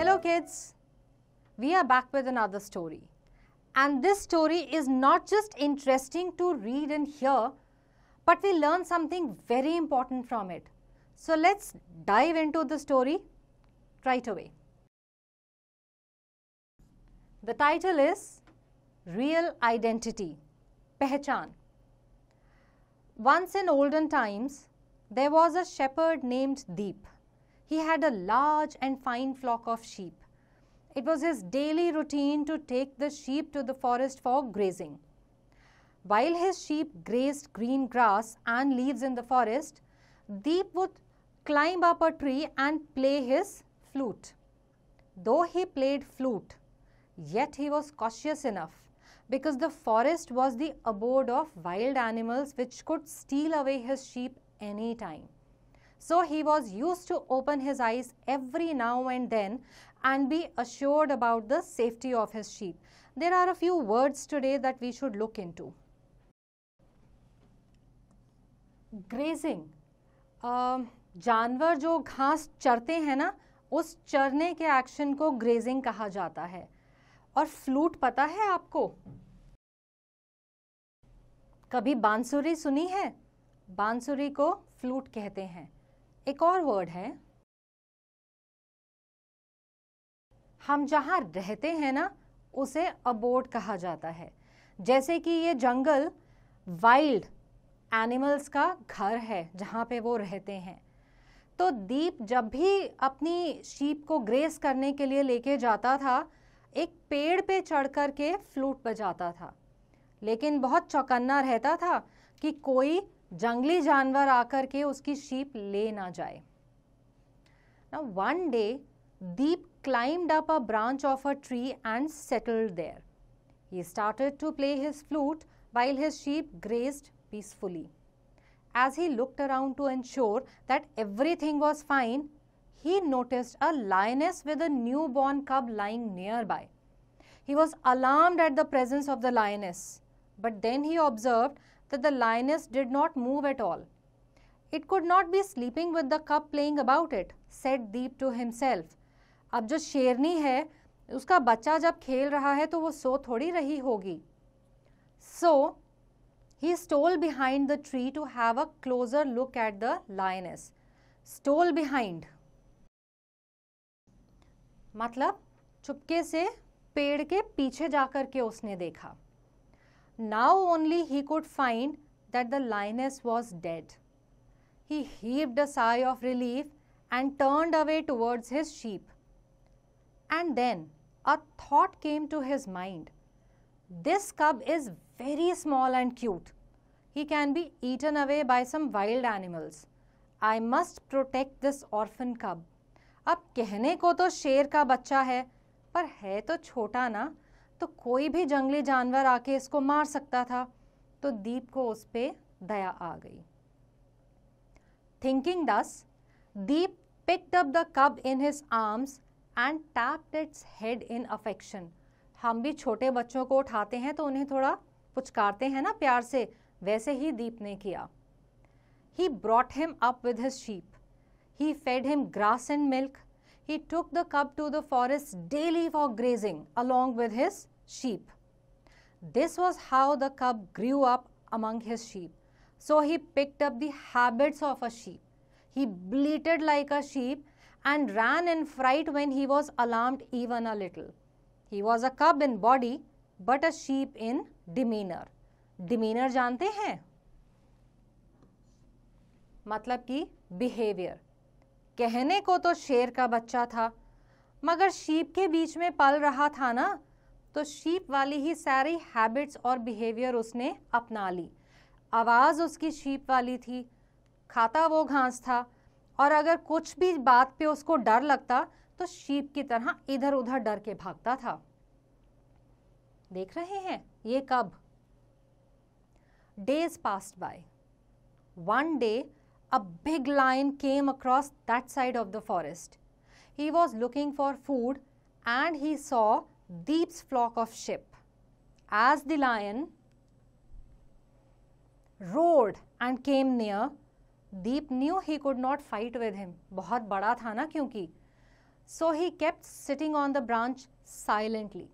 Hello kids, we are back with another story. And this story is not just interesting to read and hear, but we learn something very important from it. So let's dive into the story right away. The title is Real Identity, Pehchan. Once in olden times, there was a shepherd named Deep he had a large and fine flock of sheep. It was his daily routine to take the sheep to the forest for grazing. While his sheep grazed green grass and leaves in the forest, Deep would climb up a tree and play his flute. Though he played flute, yet he was cautious enough because the forest was the abode of wild animals which could steal away his sheep any time. So he was used to open his eyes every now and then and be assured about the safety of his sheep. There are a few words today that we should look into. Grazing जानवर जो घास चरते हैं ना उस चरने के action को ग्रेजिंग कहा जाता है और फ्लूट पता है आपको कभी बांसुरी सुनी है बांसुरी को फ्लूट कहते हैं एक और वर्ड है हम जहाँ रहते हैं ना उसे अबोर्ड कहा जाता है जैसे कि ये जंगल वाइल्ड एनिमल्स का घर है जहाँ पे वो रहते हैं तो दीप जब भी अपनी शीप को ग्रेस करने के लिए लेके जाता था एक पेड़ पे चढ़ कर के फ्लूट बजाता था लेकिन बहुत चौकन्ना रहता था कि कोई जंगली जानवर आकर के उसकी शीप ले ना जाए ना one day Deep climbed up a branch of a tree and settled there he started to play his flute while his sheep grazed peacefully as he looked around to ensure that everything was fine he noticed a lioness with a newborn cub lying nearby he was alarmed at the presence of the lioness but then he observe that the lioness did not move at all. It could not be sleeping with the cub playing about it, said Deep to himself. अब जो शेरनी है उसका बच्चा जब खेल रहा है तो वो सो थोड़ी रही होगी so he stole behind the tree to have a closer look at the lioness stole behind मतलब चुपके से पेड़ के पीछे जाकर के उसने देखा Now only he could find that the lioness was dead. He heaved a sigh of relief and turned away towards his sheep. And then a thought came to his mind. This cub is very small and cute. He can be eaten away by some wild animals. I must protect this orphan cub. अब कहने को तो शेर का बच्चा है पर है तो छोटा ना तो कोई भी जंगली जानवर आके इसको मार सकता था तो दीप को उस पर दया आ गई थिंकिंग दस दीप picked up the cub in his arms and tapped its head in affection हम भी छोटे बच्चों को उठाते हैं तो उन्हें थोड़ा पुचकारते हैं ना प्यार से वैसे ही दीप ने किया he brought him up with his sheep he fed him grass and milk he took the cub to the forest daily for grazing along with his sheep. This was how the cub grew up among his sheep. So he picked up the habits of a sheep. He bleated like a sheep and ran in fright when he was alarmed even a little. He was a cub in body but a sheep in demeanor. Demeanor jante hain? मतलब कि behaviour कहने को तो शेर का बच्चा था मगर शीप के बीच में पल रहा था ना तो शीप वाली ही सारी हैबिट्स और बिहेवियर उसने अपना ली आवाज़ उसकी शीप वाली थी खाता वो घास था और अगर कुछ भी बात पे उसको डर लगता तो शीप की तरह इधर उधर डर के भागता था देख रहे हैं ये cub days passed by one day a big lion came across that side of the forest he was looking for food and he saw Deep's flock of sheep as the lion roared and came near Deep knew he could not fight with him. बहुत बड़ा था ना क्योंकि So he kept sitting on the branch silently,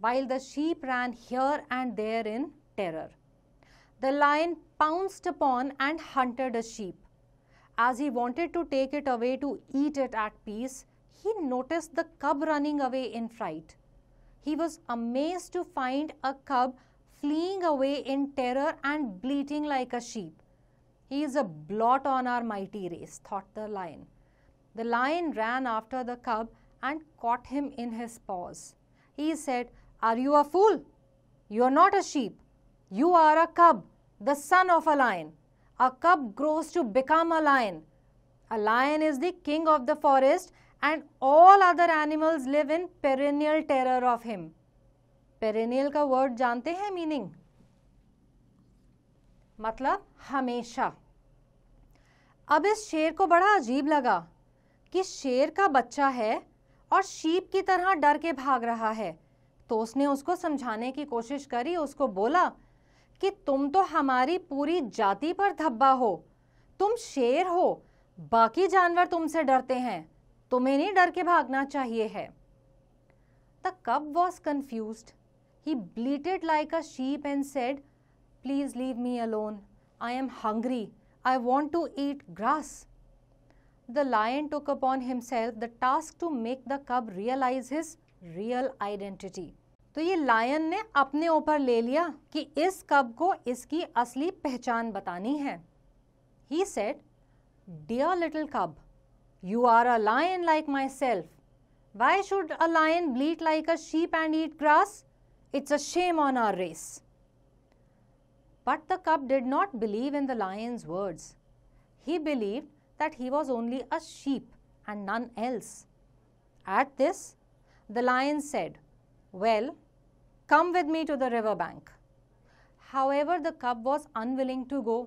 while the sheep ran here and there in terror. The lion pounced upon and hunted a sheep. As he wanted to take it away to eat it at peace, he noticed the cub running away in fright he was amazed to find a cub fleeing away in terror and bleating like a sheep. He is a blot on our mighty race, thought the lion. The lion ran after the cub and caught him in his paws. He said, Are you a fool? You are not a sheep. You are a cub, the son of a lion. A cub grows to become a lion. A lion is the king of the forest and all other animals live in perennial terror of him perennial का word जानते हैं meaning मतलब हमेशा अब इस शेर को बड़ा अजीब लगा कि शेर का बच्चा है और शीप की तरह डर के भाग रहा है तो उसने उसको समझाने की कोशिश करी उसको बोला कि तुम तो हमारी पूरी जाति पर धब्बा हो तुम शेर हो बाकी जानवर तुमसे डरते हैं तुम्हें नहीं डर के भागना चाहिए है the cub was confuse he bleated like a sheep and said please leave me alone I am hungry I want to eat grass the lion took upon himself the task to make the cub realise his real identity तो ये lion ने अपने ऊपर ले लिया कि इस कब को इसकी असली पहचान बतानी है he said dear little cub You are a lion like myself. Why should a lion bleat like a sheep and eat grass? It's a shame on our race. But the cub did not believe in the lion's words. He believed that he was only a sheep and none else. At this, the lion said, Well, come with me to the river bank. However, the cub was unwilling to go.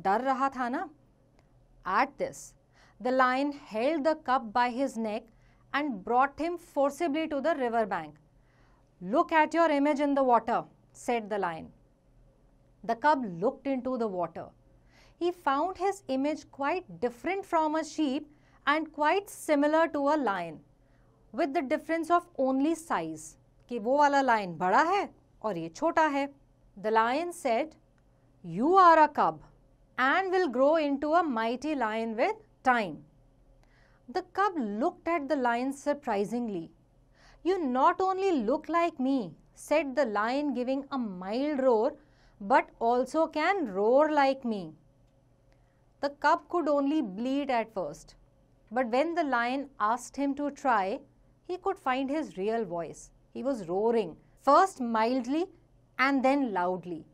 Dar raha tha na? At this, the lion held the cub by his neck and brought him forcibly to the river bank. Look at your image in the water, said the lion. The cub looked into the water. He found his image quite different from a sheep and quite similar to a lion, with the difference of only size. कि वो वाला line बड़ा है और ये छोटा The lion said, "You are a cub, and will grow into a mighty lion with." time. The cub looked at the lion surprisingly. You not only look like me, said the lion, giving a mild roar, but also can roar like me. The cub could only bleat at first, but when the lion asked him to try, he could find his real voice. He was roaring, first mildly and then loudly.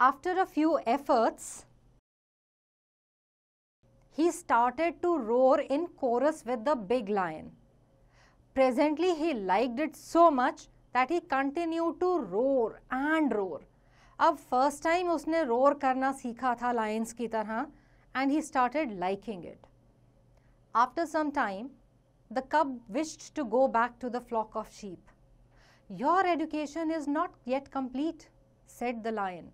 After a few efforts, he started to roar in chorus with the big lion. Presently, he liked it so much that he continued to roar and roar. Now, first time, he roar karna sikha tha lions ki tarha, and he started liking it. After some time, the cub wished to go back to the flock of sheep. Your education is not yet complete, said the lion.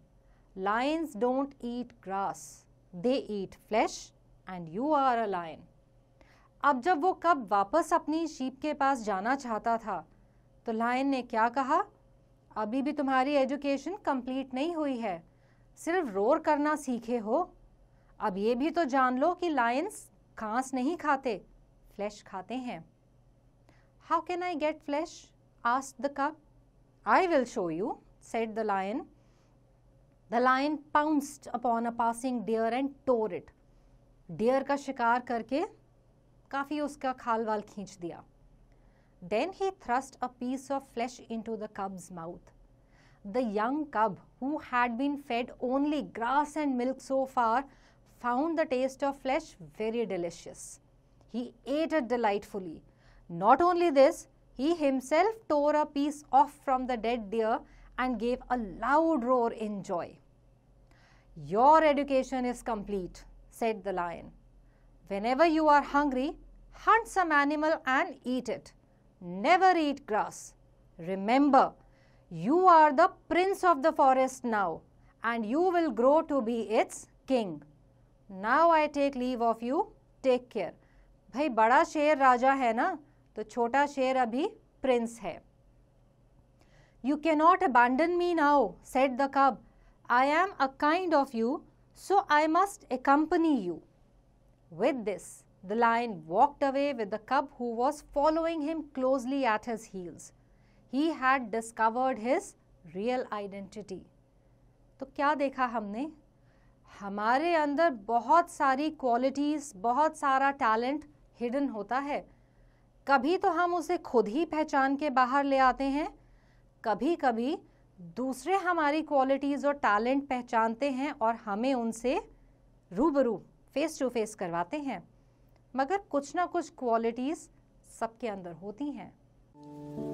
Lions don't eat grass, they eat flesh. And you are a lion अब जब वो कब वापस अपनी sheep के पास जाना चाहता था तो लायन ने क्या कहा अभी भी तुम्हारी एजुकेशन कंप्लीट नहीं हुई है सिर्फ रोर करना सीखे हो अब ये भी तो जान लो कि लायंस घास नहीं खाते फ्लैश खाते हैं how can I get flesh ask the cub I will show you said the lion the lion pounced upon a passing deer and tore it deer का शिकार करके काफी उसका खाल वाल खींच दिया then he thrust a piece of flesh into the cub's mouth the young cub who had been fed only grass and milk so far found the taste of flesh very delicious he ate a delightfully not only this he himself tore a piece off from the dead deer and gave a loud roar in joy your education is complete said the lion. Whenever you are hungry, hunt some animal and eat it. Never eat grass. Remember, you are the prince of the forest now, and you will grow to be its king. Now I take leave of you. Take care. भाई बड़ा शेर राजा है ना तो छोटा शेर अभी prince You cannot abandon me now," said the cub. "I am a kind of you." So I must accompany you. With this, the lion walked away with the cub who was following him closely at his heels. He had discovered his real identity. तो क्या देखा हमने हमारे अंदर बहुत सारी qualities बहुत सारा टैलेंट हिडन होता है कभी तो हम उसे खुद ही पहचान के बाहर ले आते हैं कभी कभी दूसरे हमारी क्वालिटीज़ और टैलेंट पहचानते हैं और हमें उनसे रूबरू फेस टू फेस करवाते हैं मगर कुछ ना कुछ क्वालिटीज़ सबके अंदर होती हैं